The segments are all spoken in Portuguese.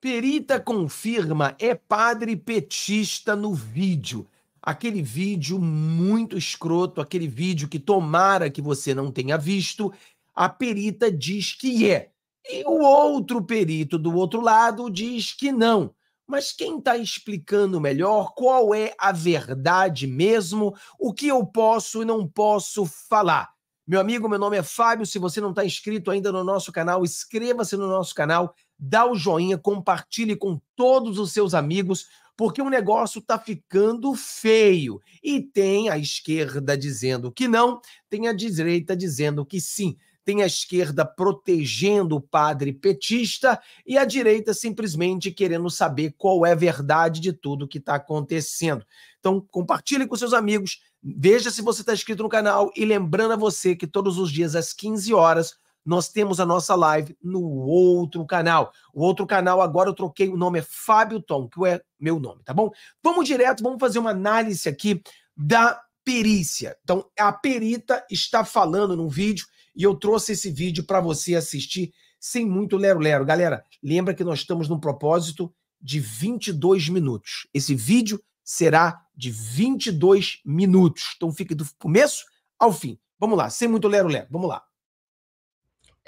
Perita confirma, é padre petista no vídeo. Aquele vídeo muito escroto, aquele vídeo que tomara que você não tenha visto, a perita diz que é. E o outro perito do outro lado diz que não. Mas quem está explicando melhor qual é a verdade mesmo, o que eu posso e não posso falar? Meu amigo, meu nome é Fábio. Se você não está inscrito ainda no nosso canal, inscreva-se no nosso canal dá o joinha, compartilhe com todos os seus amigos, porque o negócio está ficando feio. E tem a esquerda dizendo que não, tem a direita dizendo que sim. Tem a esquerda protegendo o padre petista e a direita simplesmente querendo saber qual é a verdade de tudo que está acontecendo. Então, compartilhe com seus amigos, veja se você está inscrito no canal e lembrando a você que todos os dias às 15 horas nós temos a nossa live no outro canal. O outro canal agora eu troquei o nome, é Fábio Tom, que é meu nome, tá bom? Vamos direto, vamos fazer uma análise aqui da perícia. Então, a perita está falando num vídeo e eu trouxe esse vídeo para você assistir sem muito lero-lero. Galera, lembra que nós estamos num propósito de 22 minutos. Esse vídeo será de 22 minutos. Então, fique do começo ao fim. Vamos lá, sem muito lero-lero. Vamos lá.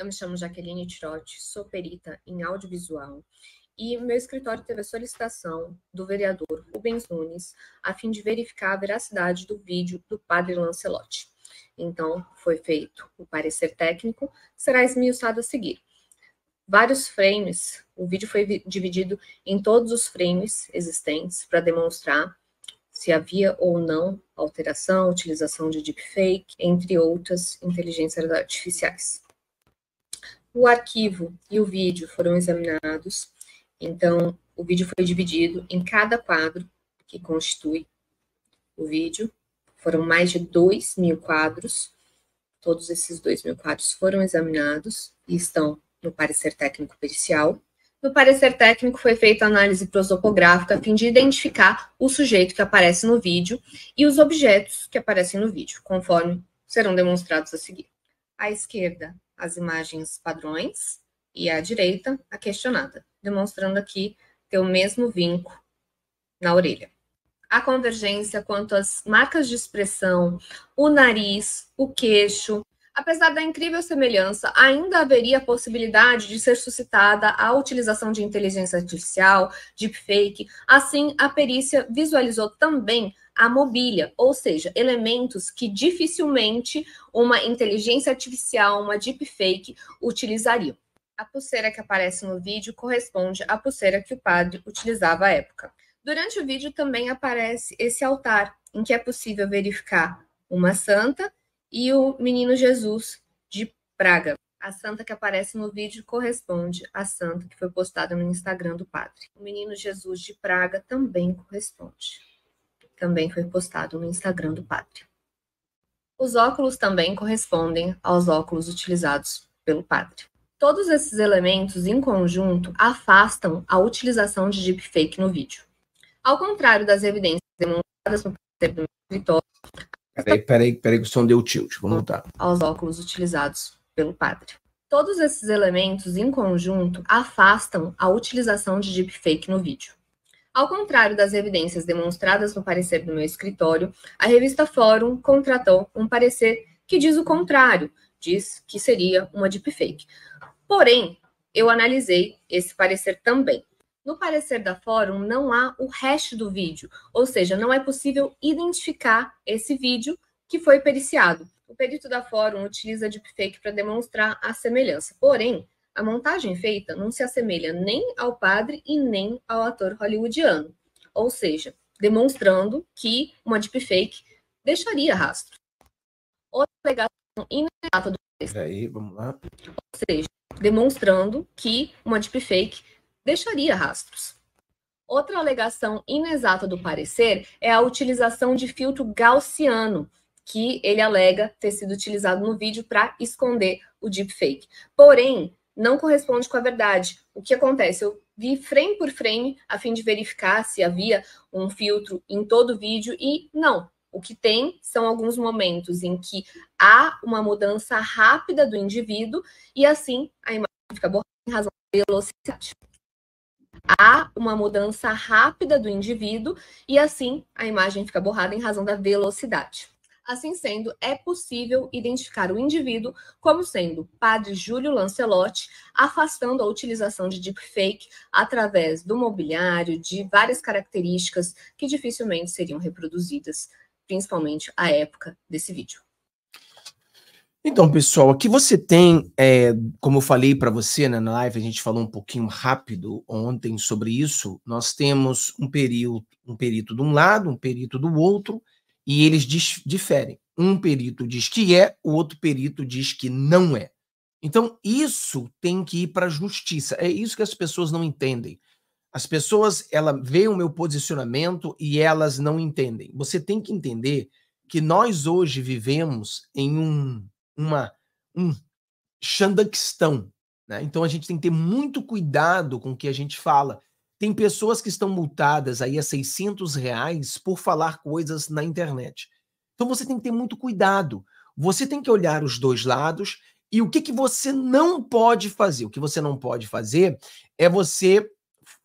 Eu me chamo Jaqueline Tirotti, sou perita em audiovisual e meu escritório teve a solicitação do vereador Rubens Nunes a fim de verificar a veracidade do vídeo do padre Lancelotti. Então, foi feito o parecer técnico, que será esmiuçado a seguir. Vários frames, o vídeo foi dividido em todos os frames existentes para demonstrar se havia ou não alteração, utilização de deepfake, entre outras inteligências artificiais. O arquivo e o vídeo foram examinados. Então, o vídeo foi dividido em cada quadro que constitui o vídeo. Foram mais de 2 mil quadros. Todos esses 2 mil quadros foram examinados e estão no parecer técnico pericial. No parecer técnico foi feita análise prosopográfica a fim de identificar o sujeito que aparece no vídeo e os objetos que aparecem no vídeo, conforme serão demonstrados a seguir. À esquerda, as imagens padrões e à direita a questionada, demonstrando aqui ter o mesmo vinco na orelha. A convergência quanto às marcas de expressão, o nariz, o queixo, Apesar da incrível semelhança, ainda haveria a possibilidade de ser suscitada a utilização de inteligência artificial, deepfake. Assim, a perícia visualizou também a mobília, ou seja, elementos que dificilmente uma inteligência artificial, uma deepfake, utilizaria. A pulseira que aparece no vídeo corresponde à pulseira que o padre utilizava à época. Durante o vídeo também aparece esse altar, em que é possível verificar uma santa e o Menino Jesus de Praga. A santa que aparece no vídeo corresponde à santa que foi postada no Instagram do padre. O Menino Jesus de Praga também corresponde. Também foi postado no Instagram do padre. Os óculos também correspondem aos óculos utilizados pelo padre. Todos esses elementos em conjunto afastam a utilização de deepfake no vídeo. Ao contrário das evidências demonstradas no Vitória. Peraí, peraí, peraí, que o som deu tilt. Vamos voltar. Aos óculos utilizados pelo padre. Todos esses elementos em conjunto afastam a utilização de deepfake no vídeo. Ao contrário das evidências demonstradas no parecer do meu escritório, a revista Fórum contratou um parecer que diz o contrário, diz que seria uma deepfake. Porém, eu analisei esse parecer também. No parecer da fórum não há o resto do vídeo, ou seja, não é possível identificar esse vídeo que foi periciado. O perito da fórum utiliza deepfake para demonstrar a semelhança. Porém, a montagem feita não se assemelha nem ao padre e nem ao ator hollywoodiano. Ou seja, demonstrando que uma deepfake deixaria rastro. Outra alegação inexata do texto. Aí, vamos lá. Ou seja, demonstrando que uma deepfake deixaria rastros. Outra alegação inexata do parecer é a utilização de filtro gaussiano, que ele alega ter sido utilizado no vídeo para esconder o deepfake. Porém, não corresponde com a verdade. O que acontece? Eu vi frame por frame a fim de verificar se havia um filtro em todo o vídeo e não. O que tem são alguns momentos em que há uma mudança rápida do indivíduo e assim a imagem fica borrada em razão da velocidade há uma mudança rápida do indivíduo e assim a imagem fica borrada em razão da velocidade. Assim sendo, é possível identificar o indivíduo como sendo Padre Júlio Lancelotti, afastando a utilização de deepfake através do mobiliário, de várias características que dificilmente seriam reproduzidas, principalmente à época desse vídeo. Então, pessoal, aqui você tem, é, como eu falei para você né, na live, a gente falou um pouquinho rápido ontem sobre isso. Nós temos um perito, um perito de um lado, um perito do outro, e eles diferem. Um perito diz que é, o outro perito diz que não é. Então, isso tem que ir para a justiça. É isso que as pessoas não entendem. As pessoas, ela vê o meu posicionamento e elas não entendem. Você tem que entender que nós hoje vivemos em um uma um xandaquistão. Né? Então a gente tem que ter muito cuidado com o que a gente fala. Tem pessoas que estão multadas aí a 600 reais por falar coisas na internet. Então você tem que ter muito cuidado. Você tem que olhar os dois lados e o que, que você não pode fazer. O que você não pode fazer é você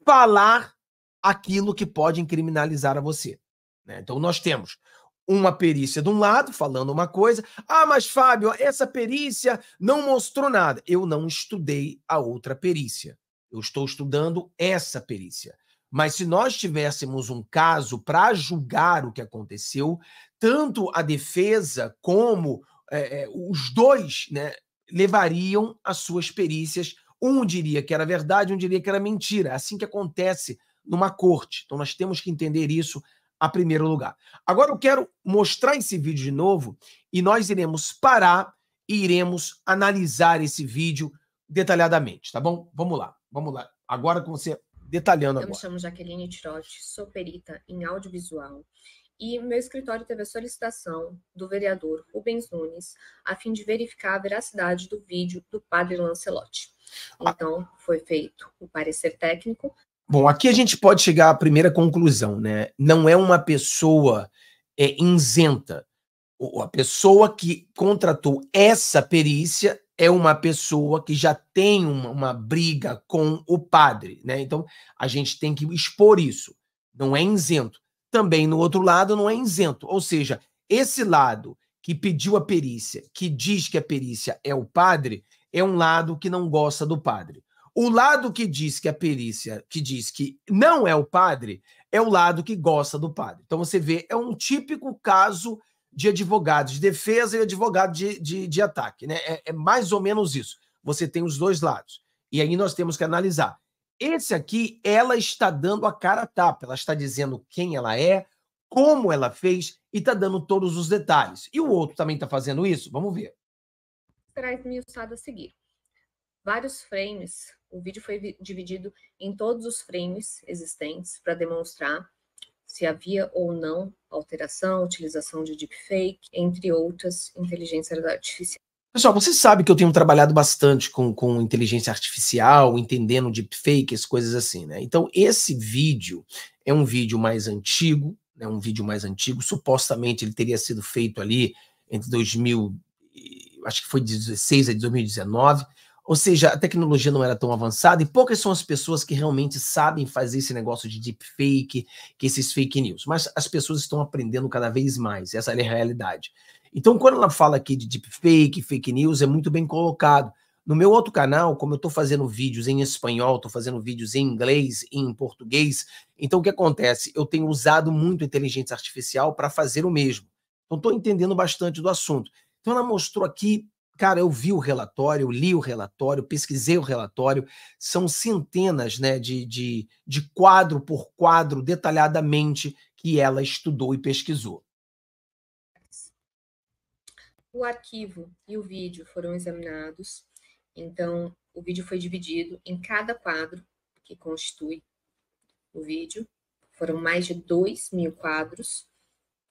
falar aquilo que pode incriminalizar a você. Né? Então nós temos uma perícia de um lado falando uma coisa. Ah, mas Fábio, essa perícia não mostrou nada. Eu não estudei a outra perícia. Eu estou estudando essa perícia. Mas se nós tivéssemos um caso para julgar o que aconteceu, tanto a defesa como é, é, os dois né, levariam as suas perícias. Um diria que era verdade, um diria que era mentira. É assim que acontece numa corte. Então nós temos que entender isso a primeiro lugar. Agora eu quero mostrar esse vídeo de novo e nós iremos parar e iremos analisar esse vídeo detalhadamente, tá bom? Vamos lá, vamos lá. Agora com você detalhando eu agora. Eu me chamo Jaqueline Tirotti, sou perita em audiovisual e meu escritório teve a solicitação do vereador Rubens Nunes a fim de verificar a veracidade do vídeo do padre Lancelotti. Ah. Então, foi feito o parecer técnico, Bom, aqui a gente pode chegar à primeira conclusão, né? Não é uma pessoa é, isenta. A pessoa que contratou essa perícia é uma pessoa que já tem uma, uma, briga com o padre, né? Então a gente tem que expor isso. Não é isento. Também no outro lado não é isento. Ou seja, esse lado que pediu a perícia, que diz que a perícia é o padre, é um lado que não gosta do padre. O lado que diz que a perícia, que diz que não é o padre, é o lado que gosta do padre. Então você vê, é um típico caso de advogado de defesa e advogado de, de, de ataque. Né? É, é, mais ou menos isso. Você tem os dois lados. E aí nós temos que analisar. Esse aqui, ela está dando a cara a tapa, ela está dizendo quem ela é, como ela fez e está dando todos os detalhes. E o outro também está fazendo isso? Vamos ver. Será esmiuçado a seguir. Vários frames o vídeo foi dividido em todos os frames existentes para demonstrar se havia ou não alteração, utilização de deepfake, entre outras inteligências artificiais. Pessoal, você sabe que eu tenho trabalhado bastante com, com inteligência artificial, entendendo deepfakes, coisas assim, né? Então, esse vídeo é um vídeo mais antigo, né? Um vídeo mais antigo, supostamente ele teria sido feito ali entre 2000, acho que foi 2016 a 2019. Ou seja, a tecnologia não era tão avançada e poucas são as pessoas que realmente sabem fazer esse negócio de deepfake, que esses fake news. Mas as pessoas estão aprendendo cada vez mais, essa é a realidade. Então, quando ela fala aqui de deepfake, fake news, é muito bem colocado. No meu outro canal, como eu estou fazendo vídeos em espanhol, estou fazendo vídeos em inglês e em português, então o que acontece? Eu tenho usado muito inteligência artificial para fazer o mesmo. Então, estou entendendo bastante do assunto. Então, ela mostrou aqui Cara, eu vi o relatório, li o relatório, pesquisei o relatório. São centenas né, de, de, de quadro por quadro, detalhadamente, que ela estudou e pesquisou. O arquivo e o vídeo foram examinados. Então, o vídeo foi dividido em cada quadro que constitui o vídeo. Foram mais de dois mil quadros.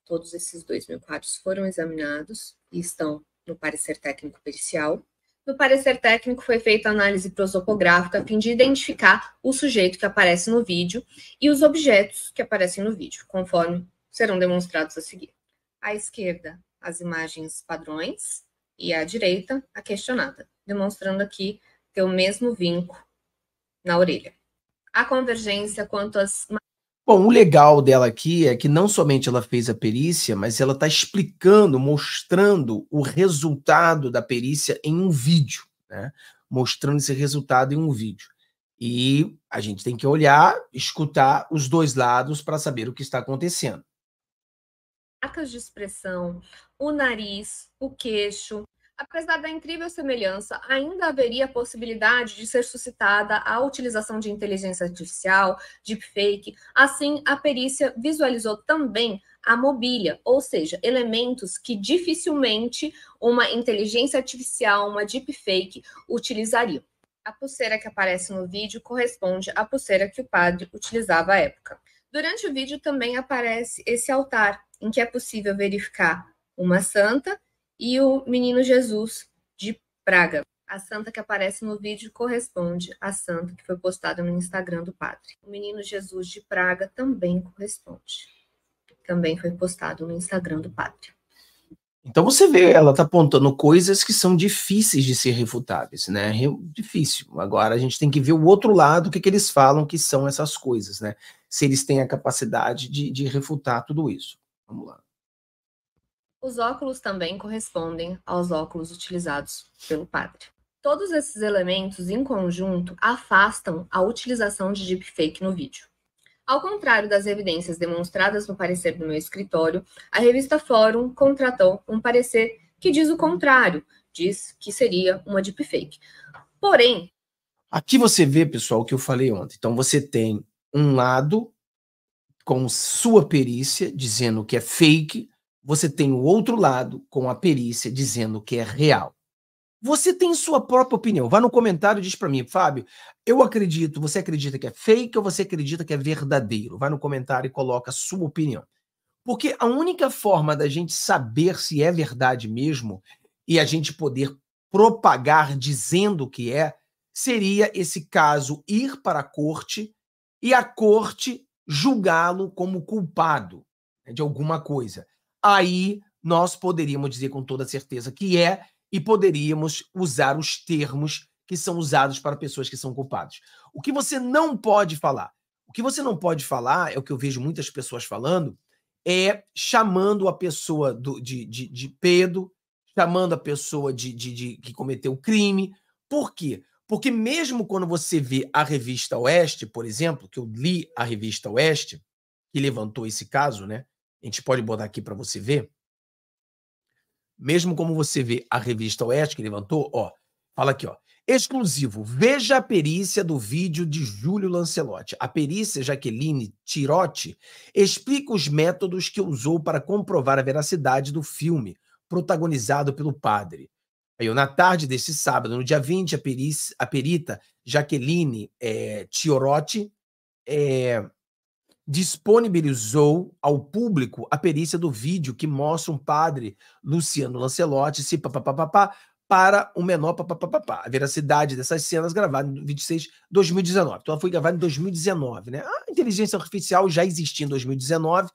Todos esses dois mil quadros foram examinados e estão no parecer técnico pericial. No parecer técnico foi feita análise prosopográfica a fim de identificar o sujeito que aparece no vídeo e os objetos que aparecem no vídeo, conforme serão demonstrados a seguir. À esquerda, as imagens padrões e à direita, a questionada, demonstrando aqui ter o mesmo vinco na orelha. A convergência quanto às Bom, o legal dela aqui é que não somente ela fez a perícia, mas ela está explicando, mostrando o resultado da perícia em um vídeo, né? Mostrando esse resultado em um vídeo. E a gente tem que olhar, escutar os dois lados para saber o que está acontecendo. Marcas de expressão, o nariz, o queixo, Apesar da incrível semelhança, ainda haveria a possibilidade de ser suscitada a utilização de inteligência artificial, deepfake. Assim, a perícia visualizou também a mobília, ou seja, elementos que dificilmente uma inteligência artificial, uma deepfake, utilizaria. A pulseira que aparece no vídeo corresponde à pulseira que o padre utilizava à época. Durante o vídeo também aparece esse altar, em que é possível verificar uma santa e o Menino Jesus de Praga. A santa que aparece no vídeo corresponde à santa que foi postada no Instagram do padre. O Menino Jesus de Praga também corresponde. Também foi postado no Instagram do padre. Então você vê, ela está apontando coisas que são difíceis de ser refutáveis, né? Difícil. Agora a gente tem que ver o outro lado, o que, que eles falam que são essas coisas, né? Se eles têm a capacidade de, de refutar tudo isso. Vamos lá. Os óculos também correspondem aos óculos utilizados pelo padre. Todos esses elementos em conjunto afastam a utilização de deepfake no vídeo. Ao contrário das evidências demonstradas no parecer do meu escritório, a revista Fórum contratou um parecer que diz o contrário, diz que seria uma deepfake. Porém, aqui você vê, pessoal, o que eu falei ontem. Então você tem um lado com sua perícia dizendo que é fake, você tem o outro lado com a perícia dizendo que é real. Você tem sua própria opinião. Vá no comentário e diz para mim, Fábio, eu acredito, você acredita que é fake ou você acredita que é verdadeiro? Vá no comentário e coloca a sua opinião. Porque a única forma da gente saber se é verdade mesmo e a gente poder propagar dizendo que é, seria esse caso ir para a corte e a corte julgá-lo como culpado né, de alguma coisa aí nós poderíamos dizer com toda certeza que é e poderíamos usar os termos que são usados para pessoas que são culpadas. O que você não pode falar? O que você não pode falar, é o que eu vejo muitas pessoas falando, é chamando a pessoa do, de, de, de pedo, chamando a pessoa de, de, de que cometeu o crime. Por quê? Porque mesmo quando você vê a revista Oeste, por exemplo, que eu li a revista Oeste, que levantou esse caso, né? a gente pode botar aqui para você ver. Mesmo como você vê a revista Oeste que levantou, ó, fala aqui, ó. Exclusivo, veja a perícia do vídeo de Júlio Lancelotti. A perícia Jaqueline Tirotti explica os métodos que usou para comprovar a veracidade do filme, protagonizado pelo padre. Aí, na tarde desse sábado, no dia 20, a, perícia, a perita Jaqueline é, é, disponibilizou ao público a perícia do vídeo que mostra um padre, Luciano Lancelotti, se para o um menor papapá. A veracidade dessas cenas gravadas em 26 2019. Então ela foi gravada em 2019, né? A ah, inteligência artificial já existia em 2019,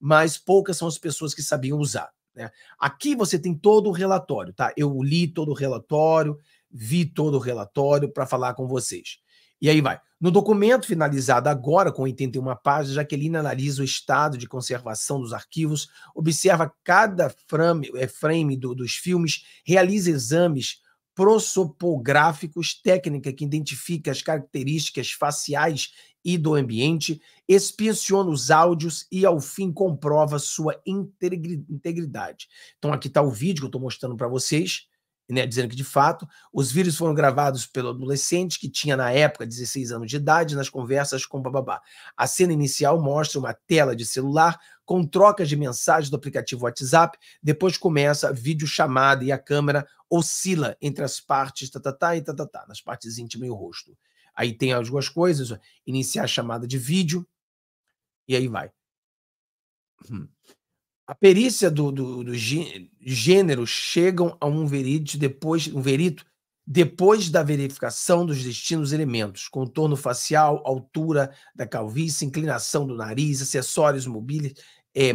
mas poucas são as pessoas que sabiam usar. Né? Aqui você tem todo o relatório, tá? Eu li todo o relatório, vi todo o relatório para falar com vocês. E aí vai. No documento finalizado agora com 81 páginas, Jaqueline analisa o estado de conservação dos arquivos, observa cada frame, é, frame do, dos filmes, realiza exames prosopográficos, técnica que identifica as características faciais e do ambiente, expiciona os áudios e, ao fim, comprova sua integridade. Então, aqui está o vídeo que eu estou mostrando para vocês né, dizendo que, de fato, os vídeos foram gravados pelo adolescente, que tinha, na época, 16 anos de idade, nas conversas com Bababá. A cena inicial mostra uma tela de celular com trocas de mensagens do aplicativo WhatsApp, depois começa a videochamada e a câmera oscila entre as partes tatatá tá, tá, e tatatá, tá, nas partes íntimas e o rosto. Aí tem algumas coisas, iniciar a chamada de vídeo, e aí vai. Hum. A perícia do, do, do gênero chegam a um verito depois um verito depois da verificação dos destinos elementos, contorno facial, altura da calvície, inclinação do nariz, acessórios mobílias, é,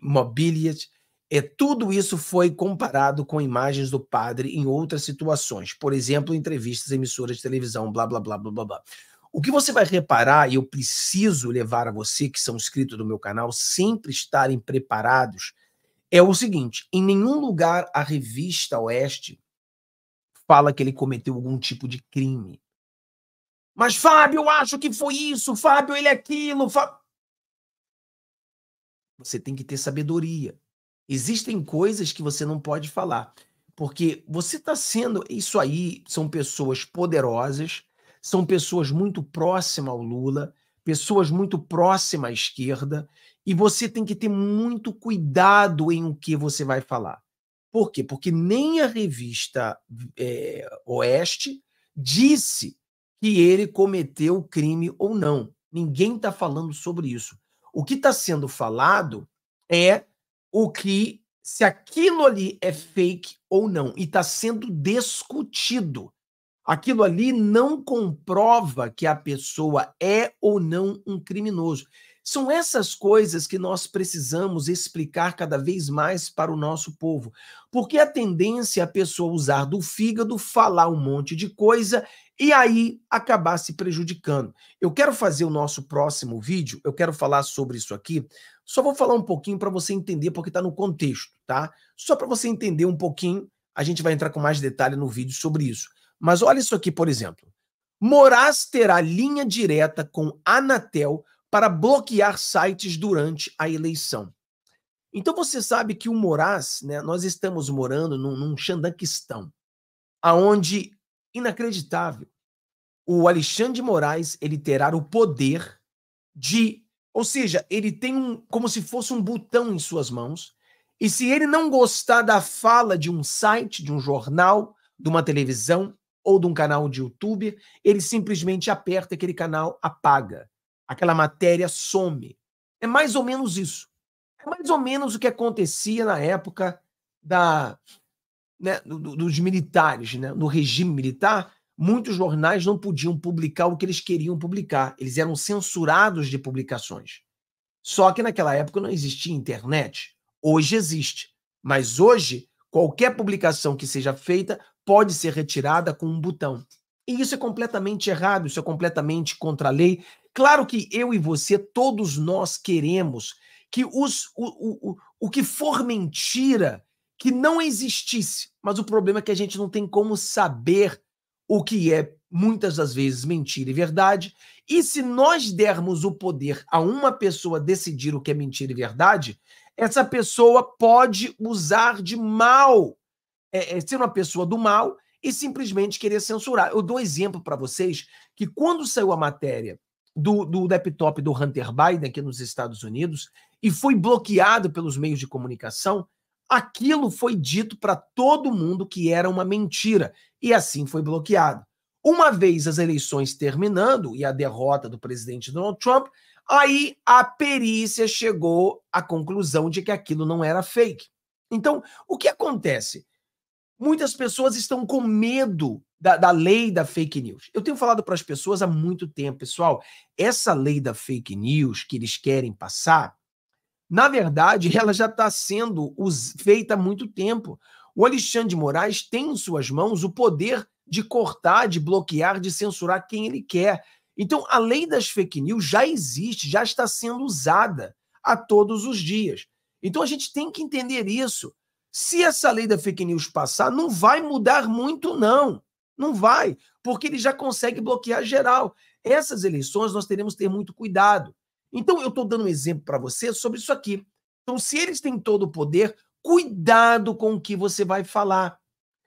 mobílias, é, tudo isso foi comparado com imagens do padre em outras situações, por exemplo, entrevistas, emissoras de televisão, blá, blá, blá, blá, blá, blá. O que você vai reparar, e eu preciso levar a você que são inscritos do meu canal, sempre estarem preparados, é o seguinte: em nenhum lugar a revista Oeste fala que ele cometeu algum tipo de crime. Mas, Fábio, eu acho que foi isso, Fábio, ele é aquilo. Você tem que ter sabedoria. Existem coisas que você não pode falar, porque você está sendo. Isso aí são pessoas poderosas são pessoas muito próximas ao Lula, pessoas muito próximas à esquerda, e você tem que ter muito cuidado em o que você vai falar. Por quê? Porque nem a revista é, Oeste disse que ele cometeu crime ou não. Ninguém está falando sobre isso. O que está sendo falado é o que se aquilo ali é fake ou não. E está sendo discutido. Aquilo ali não comprova que a pessoa é ou não um criminoso. São essas coisas que nós precisamos explicar cada vez mais para o nosso povo. Porque a tendência é a pessoa usar do fígado, falar um monte de coisa e aí acabar se prejudicando. Eu quero fazer o nosso próximo vídeo, eu quero falar sobre isso aqui. Só vou falar um pouquinho para você entender, porque está no contexto, tá? Só para você entender um pouquinho, a gente vai entrar com mais detalhe no vídeo sobre isso. Mas olha isso aqui, por exemplo. Moraes terá linha direta com Anatel para bloquear sites durante a eleição. Então você sabe que o Moraes, né, nós estamos morando num, num Xandaquistão, aonde, inacreditável, o Alexandre Moraes ele terá o poder de, ou seja, ele tem um, como se fosse um botão em suas mãos, e se ele não gostar da fala de um site, de um jornal, de uma televisão, ou de um canal de YouTube, ele simplesmente aperta aquele canal, apaga. Aquela matéria some. É mais ou menos isso. É mais ou menos o que acontecia na época da, né, dos militares, né, no regime militar. Muitos jornais não podiam publicar o que eles queriam publicar. Eles eram censurados de publicações. Só que naquela época não existia internet. Hoje existe. Mas hoje Qualquer publicação que seja feita pode ser retirada com um botão. E isso é completamente errado, isso é completamente contra a lei. Claro que eu e você, todos nós queremos que os, o, o, o que for mentira que não existisse. Mas o problema é que a gente não tem como saber o que é muitas das vezes mentira e verdade. E se nós dermos o poder a uma pessoa decidir o que é mentira e verdade, essa pessoa pode usar de mal, é, é, ser uma pessoa do mal e simplesmente querer censurar. Eu dou exemplo para vocês que quando saiu a matéria do, do laptop do Hunter Biden aqui nos Estados Unidos e foi bloqueado pelos meios de comunicação, aquilo foi dito para todo mundo que era uma mentira e assim foi bloqueado. Uma vez as eleições terminando e a derrota do presidente Donald Trump, Aí a perícia chegou à conclusão de que aquilo não era fake. Então, o que acontece? Muitas pessoas estão com medo da, da lei da fake news. Eu tenho falado para as pessoas há muito tempo, pessoal, essa lei da fake news que eles querem passar, na verdade, ela já está sendo feita há muito tempo. O Alexandre de Moraes tem em suas mãos o poder de cortar, de bloquear, de censurar quem ele quer. Então, a lei das fake news já existe, já está sendo usada a todos os dias. Então, a gente tem que entender isso. Se essa lei da fake news passar, não vai mudar muito, não. Não vai, porque ele já consegue bloquear geral. Essas eleições nós teremos que ter muito cuidado. Então, eu estou dando um exemplo para você sobre isso aqui. Então, se eles têm todo o poder, cuidado com o que você vai falar.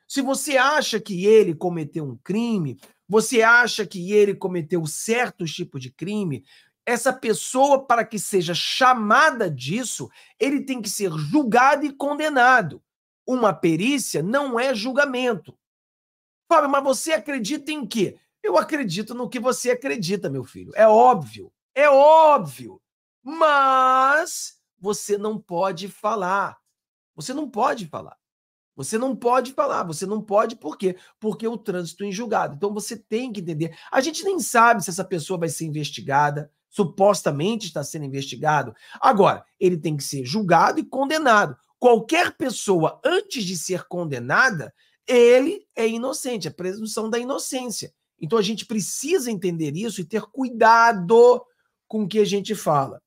Se você acha que ele cometeu um crime, você acha que ele cometeu certo tipo de crime? Essa pessoa, para que seja chamada disso, ele tem que ser julgado e condenado. Uma perícia não é julgamento. Fábio, mas você acredita em quê? Eu acredito no que você acredita, meu filho. É óbvio. É óbvio. Mas você não pode falar. Você não pode falar. Você não pode falar, você não pode, por quê? Porque o trânsito é julgado. Então você tem que entender. A gente nem sabe se essa pessoa vai ser investigada, supostamente está sendo investigado. Agora, ele tem que ser julgado e condenado. Qualquer pessoa, antes de ser condenada, ele é inocente, a é presunção da inocência. Então a gente precisa entender isso e ter cuidado com o que a gente fala.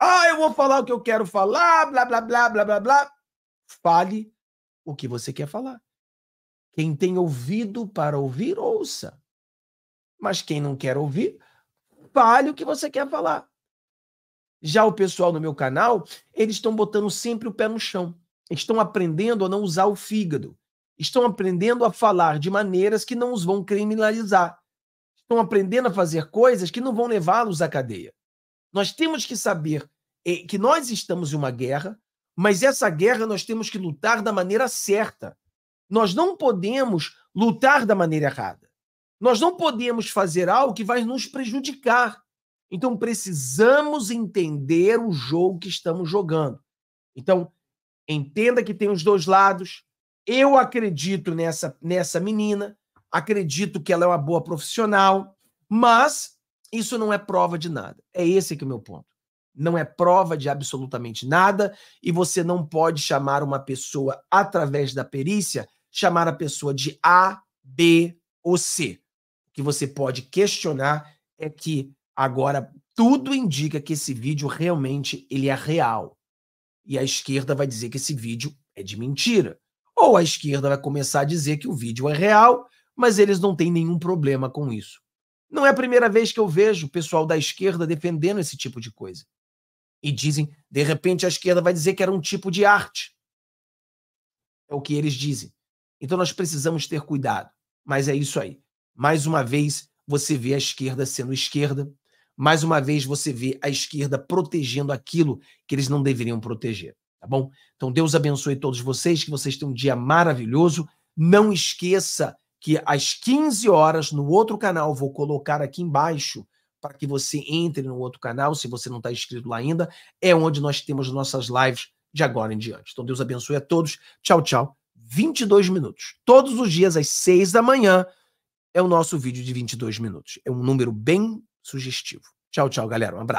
Ah, eu vou falar o que eu quero falar, blá, blá, blá, blá, blá, blá. Fale o que você quer falar. Quem tem ouvido para ouvir, ouça. Mas quem não quer ouvir, fale o que você quer falar. Já o pessoal no meu canal, eles estão botando sempre o pé no chão. Estão aprendendo a não usar o fígado. Estão aprendendo a falar de maneiras que não os vão criminalizar. Estão aprendendo a fazer coisas que não vão levá-los à cadeia. Nós temos que saber eh, que nós estamos em uma guerra, mas essa guerra nós temos que lutar da maneira certa. Nós não podemos lutar da maneira errada. Nós não podemos fazer algo que vai nos prejudicar. Então precisamos entender o jogo que estamos jogando. Então, entenda que tem os dois lados. Eu acredito nessa nessa menina, acredito que ela é uma boa profissional, mas isso não é prova de nada. É esse que é o meu ponto não é prova de absolutamente nada e você não pode chamar uma pessoa através da perícia, chamar a pessoa de A, B ou C. O que você pode questionar é que agora tudo indica que esse vídeo realmente ele é real. E a esquerda vai dizer que esse vídeo é de mentira. Ou a esquerda vai começar a dizer que o vídeo é real, mas eles não têm nenhum problema com isso. Não é a primeira vez que eu vejo o pessoal da esquerda defendendo esse tipo de coisa. E dizem, de repente a esquerda vai dizer que era um tipo de arte. É o que eles dizem. Então nós precisamos ter cuidado. Mas é isso aí. Mais uma vez, você vê a esquerda sendo esquerda. Mais uma vez, você vê a esquerda protegendo aquilo que eles não deveriam proteger. Tá bom? Então, Deus abençoe todos vocês, que vocês tenham um dia maravilhoso. Não esqueça que às 15 horas, no outro canal, vou colocar aqui embaixo para que você entre no outro canal, se você não está inscrito lá ainda, é onde nós temos nossas lives de agora em diante. Então Deus abençoe a todos. Tchau, tchau. 22 minutos. Todos os dias às 6 da manhã é o nosso vídeo de 22 minutos. É um número bem sugestivo. Tchau, tchau, galera. Um abraço.